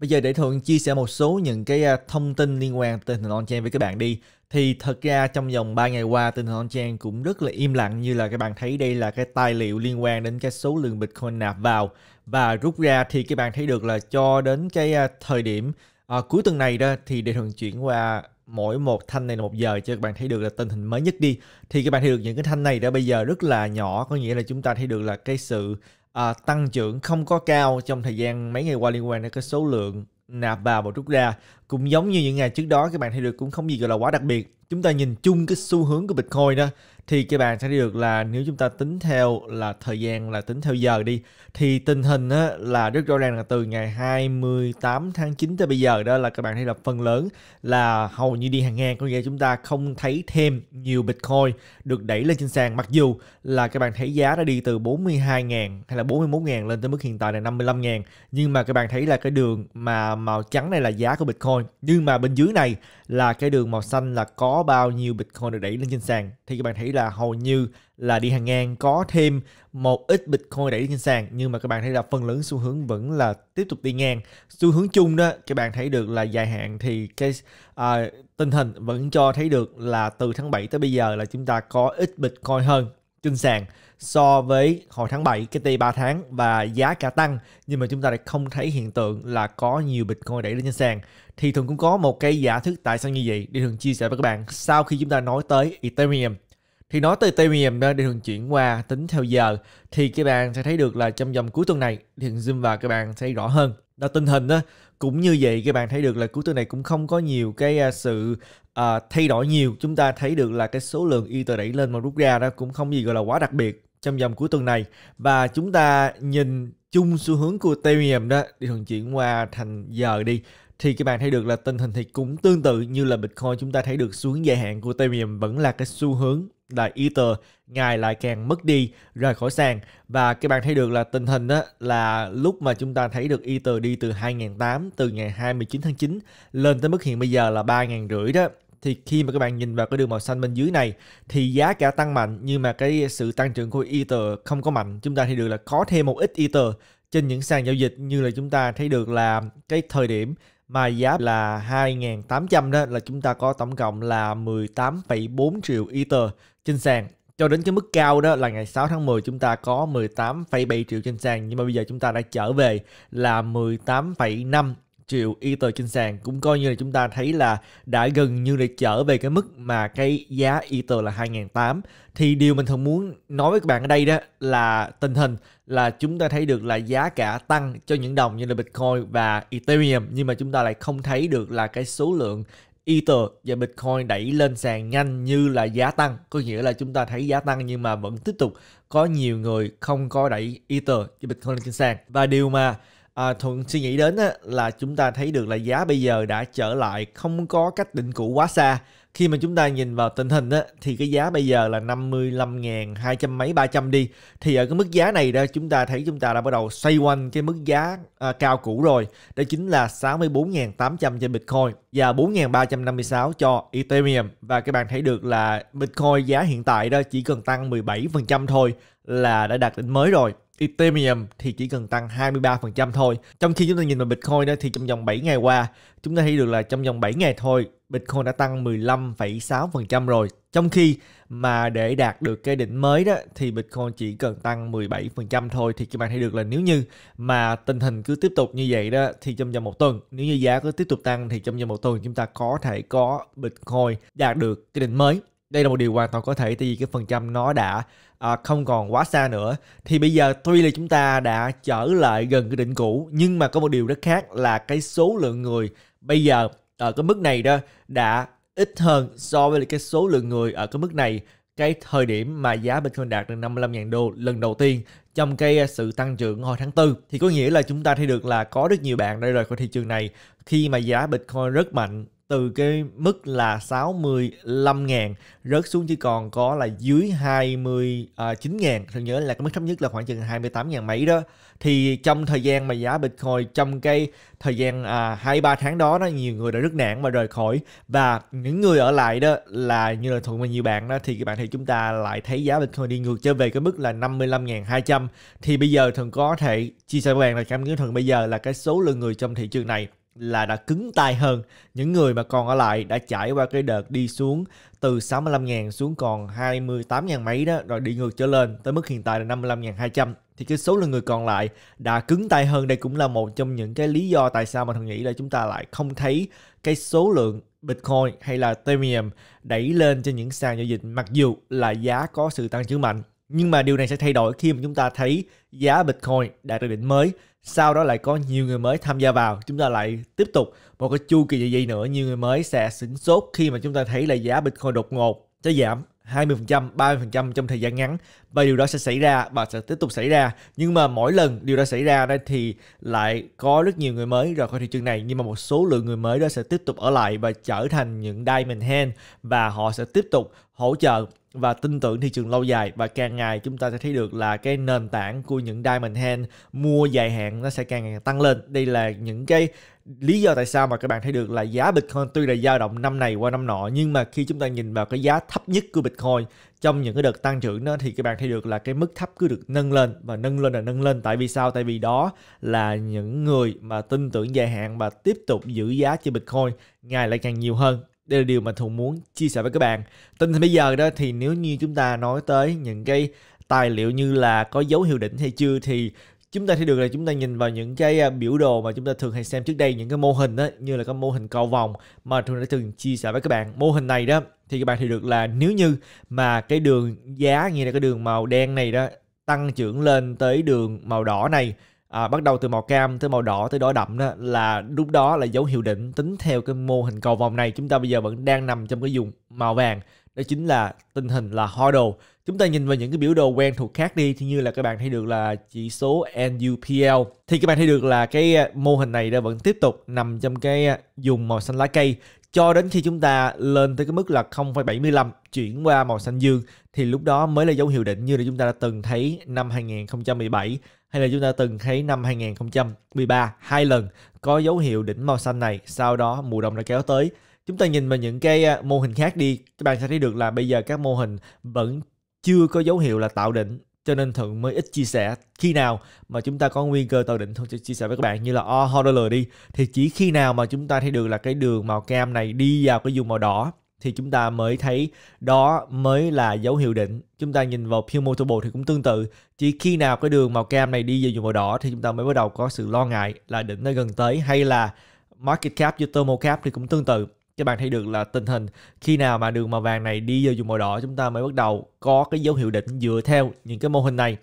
Bây giờ để Thuận chia sẻ một số những cái à, thông tin liên quan tới tình hình on-chain với các bạn đi. Thì thật ra trong vòng 3 ngày qua tình hình on-chain cũng rất là im lặng như là các bạn thấy đây là cái tài liệu liên quan đến cái số lượng Bitcoin nạp vào và rút ra thì các bạn thấy được là cho đến cái à, thời điểm à, cuối tuần này đó thì để Thuận chuyển qua mỗi một thanh này là một giờ cho các bạn thấy được là tình hình mới nhất đi thì các bạn thấy được những cái thanh này đã bây giờ rất là nhỏ có nghĩa là chúng ta thấy được là cái sự à, tăng trưởng không có cao trong thời gian mấy ngày qua liên quan đến cái số lượng nạp vào và rút ra cũng giống như những ngày trước đó các bạn thấy được cũng không gì gọi là quá đặc biệt chúng ta nhìn chung cái xu hướng của Bitcoin đó thì các bạn sẽ được là nếu chúng ta tính theo là thời gian là tính theo giờ đi thì tình hình á, là rất rõ ràng là từ ngày 28 tháng 9 tới bây giờ đó là các bạn thấy là phần lớn là hầu như đi hàng ngang có nghĩa chúng ta không thấy thêm nhiều Bitcoin được đẩy lên trên sàn mặc dù là các bạn thấy giá đã đi từ 42.000 hay là 41.000 lên tới mức hiện tại là 55.000 nhưng mà các bạn thấy là cái đường mà màu trắng này là giá của Bitcoin nhưng mà bên dưới này là cái đường màu xanh là có có bao nhiêu Bitcoin được đẩy lên trên sàn thì các bạn thấy là hầu như là đi hàng ngang có thêm một ít Bitcoin đẩy lên trên sàn nhưng mà các bạn thấy là phần lớn xu hướng vẫn là tiếp tục đi ngang xu hướng chung đó các bạn thấy được là dài hạn thì cái à, tình hình vẫn cho thấy được là từ tháng 7 tới bây giờ là chúng ta có ít Bitcoin hơn trên sàn so với hồi tháng 7 cái T 3 tháng và giá cả tăng nhưng mà chúng ta lại không thấy hiện tượng là có nhiều Bitcoin đẩy lên trên sàn thì thường cũng có một cái giả thức tại sao như vậy để thường chia sẻ với các bạn sau khi chúng ta nói tới Ethereum thì nói tới Ethereum đó để thường chuyển qua tính theo giờ thì các bạn sẽ thấy được là trong dòng cuối tuần này thì thường zoom vào các bạn thấy rõ hơn là tình hình đó cũng như vậy các bạn thấy được là cuối tuần này cũng không có nhiều cái à, sự uh, thay đổi nhiều chúng ta thấy được là cái số lượng y tờ đẩy lên mà rút ra đó cũng không gì gọi là quá đặc biệt trong dòng cuối tuần này và chúng ta nhìn chung xu hướng của Ethereum đó đi thuận chuyển qua thành giờ đi thì các bạn thấy được là tình hình thì cũng tương tự như là Bitcoin chúng ta thấy được xu hướng dài hạn của Ethereum vẫn là cái xu hướng là Ether ngày lại càng mất đi rời khỏi sàn và các bạn thấy được là tình hình đó là lúc mà chúng ta thấy được Ether đi từ 2008 từ ngày 29 tháng 9 lên tới mức hiện bây giờ là 3 000 rưỡi đó thì khi mà các bạn nhìn vào cái đường màu xanh bên dưới này thì giá cả tăng mạnh nhưng mà cái sự tăng trưởng của Ether không có mạnh chúng ta thấy được là có thêm một ít Ether trên những sàn giao dịch như là chúng ta thấy được là cái thời điểm mà giá là 2.800 đó là chúng ta có tổng cộng là 18,4 triệu Ether trên sàn cho đến cái mức cao đó là ngày 6 tháng 10 chúng ta có 18,7 triệu trên sàn nhưng mà bây giờ chúng ta đã trở về là 18,5 triệu Ether trên sàn cũng coi như là chúng ta thấy là đã gần như là trở về cái mức mà cái giá Ether là 2008 thì điều mình thường muốn nói với các bạn ở đây đó là tình hình là chúng ta thấy được là giá cả tăng cho những đồng như là Bitcoin và Ethereum nhưng mà chúng ta lại không thấy được là cái số lượng Ether và Bitcoin đẩy lên sàn nhanh như là giá tăng có nghĩa là chúng ta thấy giá tăng nhưng mà vẫn tiếp tục có nhiều người không có đẩy Ether và Bitcoin lên trên sàn và điều mà à, thuận suy nghĩ đến á, là chúng ta thấy được là giá bây giờ đã trở lại không có cách định cũ quá xa khi mà chúng ta nhìn vào tình hình á, thì cái giá bây giờ là 55.200 mấy 300 đi thì ở cái mức giá này đó chúng ta thấy chúng ta đã bắt đầu xoay quanh cái mức giá à, cao cũ rồi đó chính là 64.800 cho Bitcoin và 4.356 cho Ethereum và các bạn thấy được là Bitcoin giá hiện tại đó chỉ cần tăng 17% thôi là đã đạt đỉnh mới rồi Ethereum thì chỉ cần tăng 23% thôi. Trong khi chúng ta nhìn vào Bitcoin đó thì trong vòng 7 ngày qua, chúng ta thấy được là trong vòng 7 ngày thôi, Bitcoin đã tăng 15,6% rồi. Trong khi mà để đạt được cái đỉnh mới đó thì Bitcoin chỉ cần tăng 17% thôi thì các bạn thấy được là nếu như mà tình hình cứ tiếp tục như vậy đó thì trong vòng một tuần nếu như giá cứ tiếp tục tăng thì trong vòng một tuần chúng ta có thể có Bitcoin đạt được cái đỉnh mới đây là một điều hoàn toàn có thể tại vì cái phần trăm nó đã à, không còn quá xa nữa thì bây giờ tuy là chúng ta đã trở lại gần cái đỉnh cũ nhưng mà có một điều rất khác là cái số lượng người bây giờ ở cái mức này đó đã ít hơn so với cái số lượng người ở cái mức này cái thời điểm mà giá Bitcoin đạt được 55.000 đô lần đầu tiên trong cái à, sự tăng trưởng hồi tháng 4 thì có nghĩa là chúng ta thấy được là có rất nhiều bạn đã rời khỏi thị trường này khi mà giá Bitcoin rất mạnh từ cái mức là 65 ngàn rớt xuống chỉ còn có là dưới 29 à, ngàn thường nhớ là cái mức thấp nhất là khoảng chừng 28 ngàn mấy đó thì trong thời gian mà giá Bitcoin trong cái thời gian à, 2 tháng đó đó nhiều người đã rất nản và rời khỏi và những người ở lại đó là như là Thuận và nhiều bạn đó thì các bạn thì chúng ta lại thấy giá Bitcoin đi ngược trở về cái mức là 55.200 thì bây giờ thường có thể chia sẻ với bạn là cảm nghĩ thường bây giờ là cái số lượng người trong thị trường này là đã cứng tay hơn. Những người mà còn ở lại đã trải qua cái đợt đi xuống từ 65.000 xuống còn 28.000 mấy đó rồi đi ngược trở lên tới mức hiện tại là 55.200 thì cái số lượng người còn lại đã cứng tay hơn đây cũng là một trong những cái lý do tại sao mà thằng nghĩ là chúng ta lại không thấy cái số lượng Bitcoin hay là Ethereum đẩy lên trên những sàn giao dịch mặc dù là giá có sự tăng trưởng mạnh nhưng mà điều này sẽ thay đổi khi mà chúng ta thấy giá Bitcoin đạt được đỉnh mới sau đó lại có nhiều người mới tham gia vào chúng ta lại tiếp tục một cái chu kỳ như vậy nữa nhiều người mới sẽ sửng sốt khi mà chúng ta thấy là giá bitcoin đột ngột sẽ giảm 20%, 30% trong thời gian ngắn và điều đó sẽ xảy ra và sẽ tiếp tục xảy ra. Nhưng mà mỗi lần điều đó xảy ra đây thì lại có rất nhiều người mới rời khỏi thị trường này nhưng mà một số lượng người mới đó sẽ tiếp tục ở lại và trở thành những diamond hand và họ sẽ tiếp tục hỗ trợ và tin tưởng thị trường lâu dài và càng ngày chúng ta sẽ thấy được là cái nền tảng của những diamond hand mua dài hạn nó sẽ càng ngày tăng lên. Đây là những cái lý do tại sao mà các bạn thấy được là giá Bitcoin tuy là dao động năm này qua năm nọ nhưng mà khi chúng ta nhìn vào cái giá thấp nhất của Bitcoin trong những cái đợt tăng trưởng đó thì các bạn thấy được là cái mức thấp cứ được nâng lên và nâng lên là nâng lên tại vì sao tại vì đó là những người mà tin tưởng dài hạn và tiếp tục giữ giá cho Bitcoin ngày lại càng nhiều hơn đây là điều mà Thùng muốn chia sẻ với các bạn. Tính thì bây giờ đó thì nếu như chúng ta nói tới những cái tài liệu như là có dấu hiệu đỉnh hay chưa thì chúng ta thấy được là chúng ta nhìn vào những cái à, biểu đồ mà chúng ta thường hay xem trước đây những cái mô hình đó như là cái mô hình cầu vòng mà tôi đã từng chia sẻ với các bạn mô hình này đó thì các bạn thấy được là nếu như mà cái đường giá như là cái đường màu đen này đó tăng trưởng lên tới đường màu đỏ này à, bắt đầu từ màu cam tới màu đỏ tới đỏ đậm đó là lúc đó là dấu hiệu đỉnh tính theo cái mô hình cầu vòng này chúng ta bây giờ vẫn đang nằm trong cái vùng màu vàng đó chính là tình hình là hodl chúng ta nhìn vào những cái biểu đồ quen thuộc khác đi thì như là các bạn thấy được là chỉ số NUPL thì các bạn thấy được là cái ờ, mô hình này đã vẫn tiếp tục nằm trong cái dùng ờ, màu xanh lá cây cho đến khi chúng ta lên tới cái mức là 0,75 chuyển qua màu xanh dương thì lúc đó mới là dấu hiệu định như là chúng ta đã từng thấy năm 2017 hay là chúng ta từng thấy năm 2013 hai lần có dấu hiệu đỉnh màu xanh này sau đó mùa đông đã kéo tới chúng ta nhìn vào những cái à, mô hình khác đi các bạn sẽ thấy được là bây giờ các mô hình vẫn chưa có dấu hiệu là tạo đỉnh cho nên thuận mới ít chia sẻ khi nào mà chúng ta có nguy cơ tạo đỉnh thuận sẽ chia sẻ với các bạn như là oh, horror đi thì chỉ khi nào mà chúng ta thấy được là cái đường màu cam này đi vào cái vùng màu đỏ thì chúng ta mới thấy đó mới là dấu hiệu đỉnh. Chúng ta nhìn vào Pure Multiple thì cũng tương tự. Chỉ khi nào cái đường màu cam này đi vào vùng màu đỏ thì chúng ta mới bắt đầu có sự lo ngại là đỉnh nó gần tới hay là market cap với thermal cap thì cũng tương tự các bạn thấy được là tình hình khi nào mà đường màu vàng này đi vào vùng màu đỏ chúng ta mới bắt đầu có cái dấu hiệu đỉnh dựa theo những cái mô hình này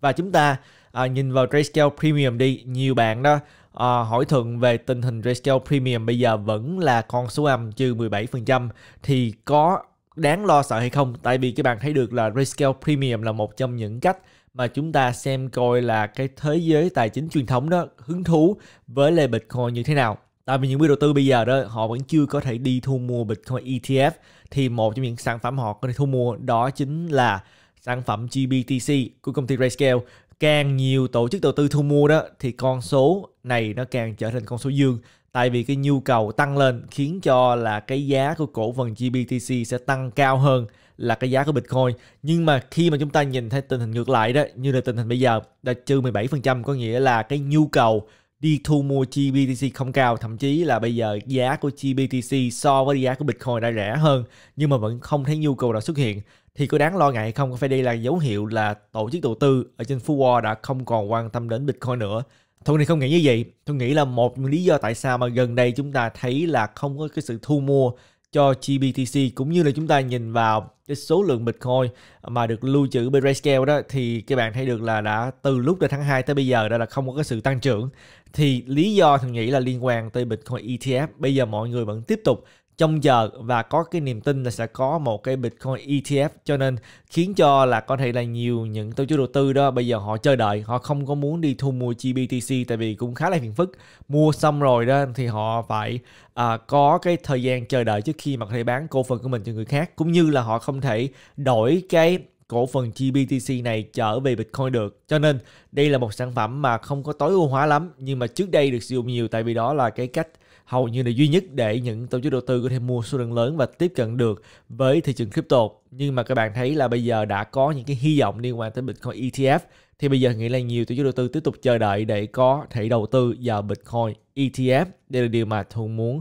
và chúng ta à, nhìn vào Grayscale Premium đi nhiều bạn đó à, hỏi thuận về tình hình Grayscale Premium bây giờ vẫn là con số âm trừ 17% thì có đáng lo sợ hay không tại vì các bạn thấy được là Grayscale Premium là một trong những cách mà chúng ta xem coi là cái thế giới tài chính truyền thống đó hứng thú với lại Bitcoin như thế nào tại vì những quỹ đầu tư bây giờ đó họ vẫn chưa có thể đi thu mua bitcoin ETF thì một trong những sản phẩm họ có thể thu mua đó chính là sản phẩm GBTC của công ty Grayscale càng nhiều tổ chức đầu tư thu mua đó thì con số này nó càng trở thành con số dương tại vì cái nhu cầu tăng lên khiến cho là cái giá của cổ phần GBTC sẽ tăng cao hơn là cái giá của Bitcoin. Nhưng mà khi mà chúng ta nhìn thấy tình hình ngược lại đó, như là tình hình bây giờ đã trừ 17% có nghĩa là cái nhu cầu đi thu mua GBTC không cao thậm chí là bây giờ giá của GBTC so với giá của Bitcoin đã rẻ hơn nhưng mà vẫn không thấy nhu cầu nào xuất hiện thì có đáng lo ngại không có phải đây là dấu hiệu là tổ chức đầu tư ở trên Phú Wall đã không còn quan tâm đến Bitcoin nữa Thuận thì không nghĩ như vậy. Tôi nghĩ là một lý do tại sao mà gần đây chúng ta thấy là không có cái sự thu mua cho GBTC cũng như là chúng ta nhìn vào cái số lượng Bitcoin mà được lưu trữ bên Grayscale đó thì các bạn thấy được là đã từ lúc từ tháng 2 tới bây giờ đã là không có cái sự tăng trưởng thì lý do thường nghĩ là liên quan tới Bitcoin ETF bây giờ mọi người vẫn tiếp tục trông chờ và có cái niềm tin là sẽ có một cái Bitcoin ETF cho nên khiến cho là có thể là nhiều những tổ chức đầu tư đó bây giờ họ chờ đợi họ không có muốn đi thu mua GBTC tại vì cũng khá là phiền phức mua xong rồi đó thì họ phải à, có cái thời gian chờ đợi trước khi mà có thể bán cổ phần của mình cho người khác cũng như là họ không thể đổi cái cổ phần GBTC này trở về Bitcoin được. Cho nên đây là một sản phẩm mà không có tối ưu hóa lắm nhưng mà trước đây được sử dụng nhiều tại vì đó là cái cách hầu như là duy nhất để những tổ chức đầu tư có thể mua số lượng lớn và tiếp cận được với thị trường crypto nhưng mà các bạn thấy là bây giờ đã có những cái hy vọng liên quan tới Bitcoin ETF thì bây giờ nghĩ là nhiều tổ chức đầu tư tiếp tục chờ đợi để có thể đầu tư vào Bitcoin ETF đây là điều mà Thuận muốn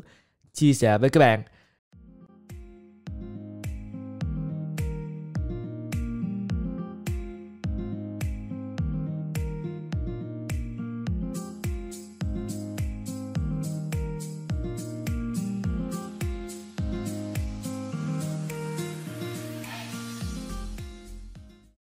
chia sẻ với các bạn